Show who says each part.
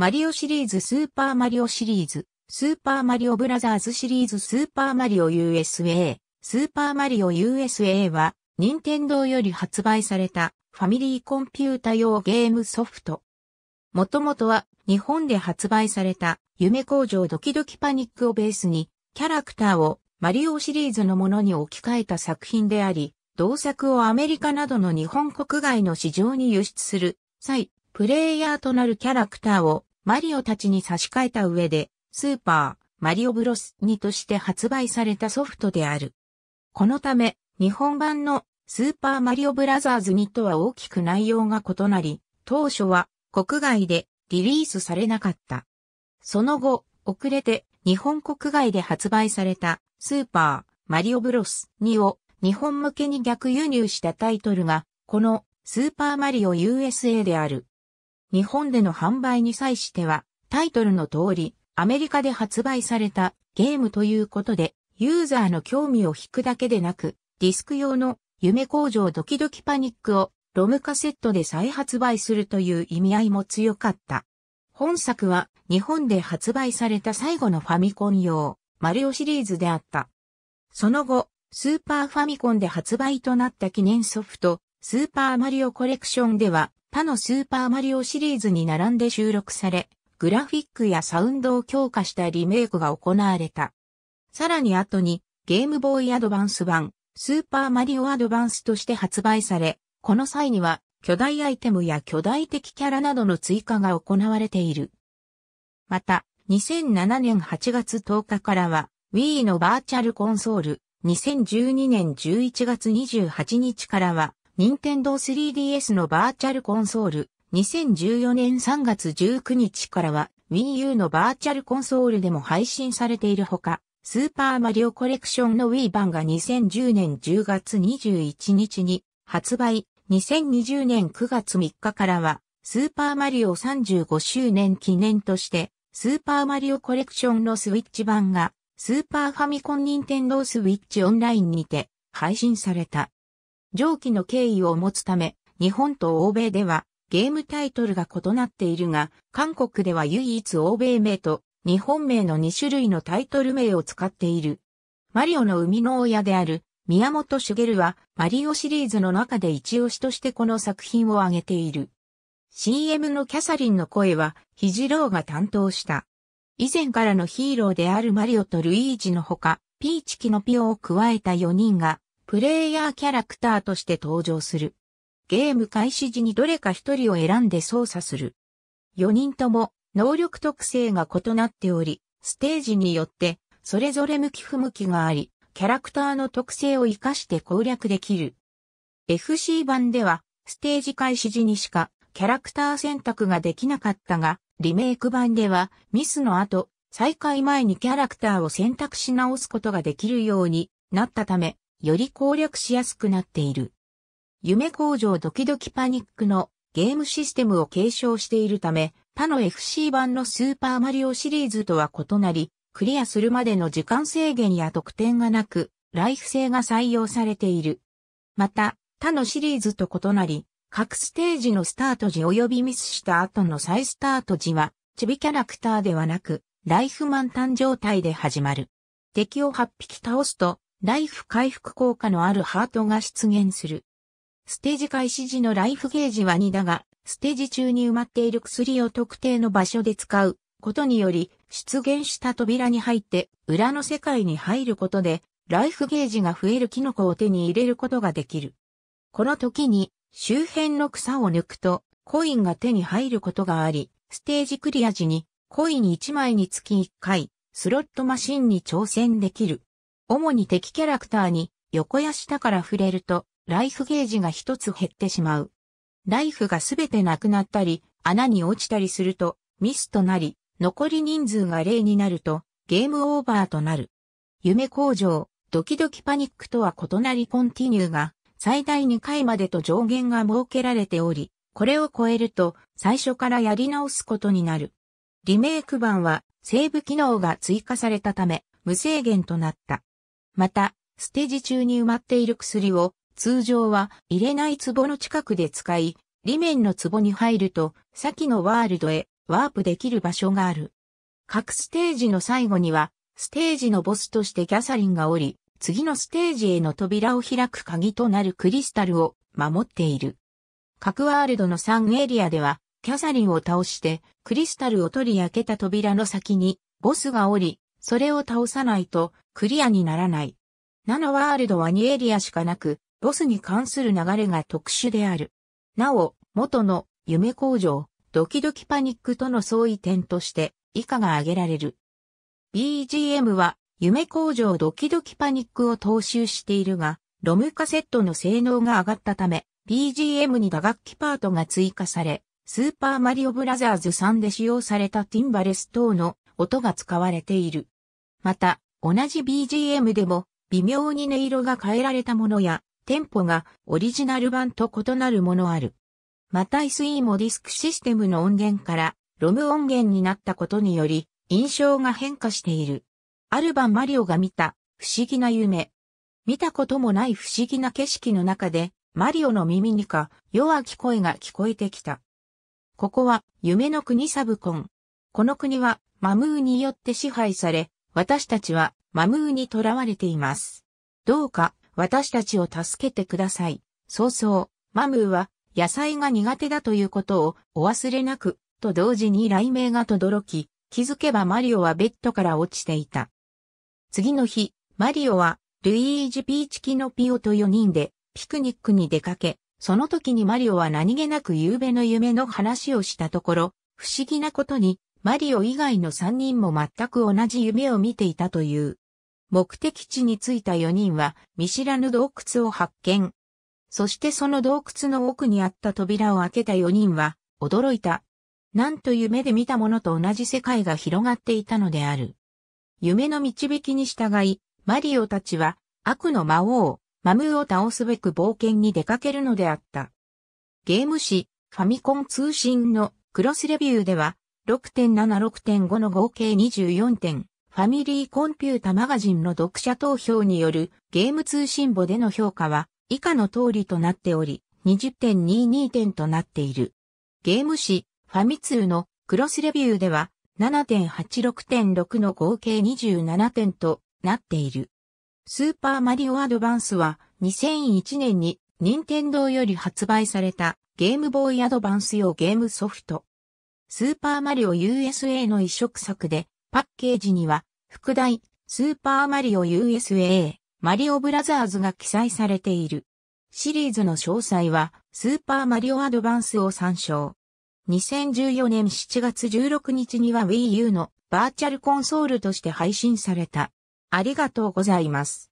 Speaker 1: マリオシリーズスーパーマリオシリーズ、スーパーマリオブラザーズシリーズスーパーマリオ USA、スーパーマリオ USA は、任天堂より発売されたファミリーコンピュータ用ゲームソフト。もともとは日本で発売された夢工場ドキドキパニックをベースにキャラクターをマリオシリーズのものに置き換えた作品であり、同作をアメリカなどの日本国外の市場に輸出する際、プレイヤーとなるキャラクターをマリオたちに差し替えた上で、スーパー、マリオブロス2として発売されたソフトである。このため、日本版のスーパーマリオブラザーズ2とは大きく内容が異なり、当初は国外でリリースされなかった。その後、遅れて日本国外で発売されたスーパーマリオブロス2を日本向けに逆輸入したタイトルが、このスーパーマリオ USA である。日本での販売に際しては、タイトルの通り、アメリカで発売されたゲームということで、ユーザーの興味を引くだけでなく、ディスク用の夢工場ドキドキパニックをロムカセットで再発売するという意味合いも強かった。本作は日本で発売された最後のファミコン用マリオシリーズであった。その後、スーパーファミコンで発売となった記念ソフト、スーパーマリオコレクションでは他のスーパーマリオシリーズに並んで収録され、グラフィックやサウンドを強化したリメイクが行われた。さらに後にゲームボーイアドバンス版、スーパーマリオアドバンスとして発売され、この際には巨大アイテムや巨大的キャラなどの追加が行われている。また、2007年8月10日からは Wii のバーチャルコンソール、2012年11月28日からは任天堂 3DS のバーチャルコンソール、2014年3月19日からは Wii U のバーチャルコンソールでも配信されているほか、スーパーマリオコレクションの Wii 版が2010年10月21日に発売、2020年9月3日からは、スーパーマリオ35周年記念として、スーパーマリオコレクションのスイッチ版が、スーパーファミコンニンテンドースイッチオンラインにて配信された。上記の経緯を持つため、日本と欧米ではゲームタイトルが異なっているが、韓国では唯一欧米名と日本名の2種類のタイトル名を使っている。マリオの生みの親である宮本茂はマリオシリーズの中で一押しとしてこの作品を挙げている。CM のキャサリンの声はヒジローが担当した。以前からのヒーローであるマリオとルイージのほか、ピーチキのピオを加えた4人がプレイヤーキャラクターとして登場する。ゲーム開始時にどれか一人を選んで操作する。4人とも能力特性が異なっており、ステージによってそれぞれ向き不向きがあり、キャラクターの特性を活かして攻略できる。FC 版ではステージ開始時にしかキャラクター選択ができなかったが、リメイク版ではミスの後、再開前にキャラクターを選択し直すことができるようになったため、より攻略しやすくなっている。夢工場ドキドキパニックのゲームシステムを継承しているため、他の FC 版のスーパーマリオシリーズとは異なり、クリアするまでの時間制限や得点がなく、ライフ性が採用されている。また、他のシリーズと異なり、各ステージのスタート時及びミスした後の再スタート時は、チビキャラクターではなく、ライフ満タン状態で始まる。敵を8匹倒すと、ライフ回復効果のあるハートが出現する。ステージ開始時のライフゲージは2だが、ステージ中に埋まっている薬を特定の場所で使うことにより、出現した扉に入って裏の世界に入ることで、ライフゲージが増えるキノコを手に入れることができる。この時に周辺の草を抜くとコインが手に入ることがあり、ステージクリア時にコイン1枚につき1回スロットマシンに挑戦できる。主に敵キャラクターに横や下から触れると、ライフゲージが一つ減ってしまう。ライフがすべてなくなったり、穴に落ちたりすると、ミスとなり、残り人数が0になると、ゲームオーバーとなる。夢工場、ドキドキパニックとは異なりコンティニューが、最大2回までと上限が設けられており、これを超えると、最初からやり直すことになる。リメイク版は、セーブ機能が追加されたため、無制限となった。また、ステージ中に埋まっている薬を通常は入れない壺の近くで使い、裏面の壺に入ると先のワールドへワープできる場所がある。各ステージの最後には、ステージのボスとしてキャサリンが降り、次のステージへの扉を開く鍵となるクリスタルを守っている。各ワールドの3エリアでは、キャサリンを倒して、クリスタルを取り開けた扉の先に、ボスが降り、それを倒さないと、クリアにならない。7ワールドは2エリアしかなく、ロスに関する流れが特殊である。なお、元の夢工場、ドキドキパニックとの相違点として以下が挙げられる。BGM は夢工場ドキドキパニックを踏襲しているが、ロムカセットの性能が上がったため、BGM に打楽器パートが追加され、スーパーマリオブラザーズ3で使用されたティンバレス等の音が使われている。また、同じ BGM でも微妙に音色が変えられたものやテンポがオリジナル版と異なるものある。また SE もディスクシステムの音源からロム音源になったことにより印象が変化している。ある晩マリオが見た不思議な夢。見たこともない不思議な景色の中でマリオの耳にか弱き声が聞こえてきた。ここは夢の国サブコン。この国はマムーによって支配され私たちはマムーに囚われています。どうか私たちを助けてください。そうそう、マムーは野菜が苦手だということをお忘れなく、と同時に雷鳴が轟き、気づけばマリオはベッドから落ちていた。次の日、マリオはルイージ・ピーチ・キノピオと4人でピクニックに出かけ、その時にマリオは何気なく夕べの夢の話をしたところ、不思議なことにマリオ以外の3人も全く同じ夢を見ていたという。目的地に着いた4人は見知らぬ洞窟を発見。そしてその洞窟の奥にあった扉を開けた4人は驚いた。なんと夢で見たものと同じ世界が広がっていたのである。夢の導きに従い、マリオたちは悪の魔王、マムーを倒すべく冒険に出かけるのであった。ゲーム誌、ファミコン通信のクロスレビューでは、6.7-6.5の合計24点、ファミリーコンピュータマガジンの読者投票によるゲーム通信簿での評価は以下の通りとなっており、20.22点となっている。ゲーム誌、ファミ通のクロスレビューでは7.86.6の合計27点となっている。スーパーマリオアドバンスは2001年に任天堂より発売されたゲームボーイアドバンス用ゲームソフト。スーパーマリオ USA の移植作で、パッケージには、副題、スーパーマリオ USA、マリオブラザーズが記載されている。シリーズの詳細は、スーパーマリオアドバンスを参照。2014年7月16日には Wii U のバーチャルコンソールとして配信された。ありがとうございます。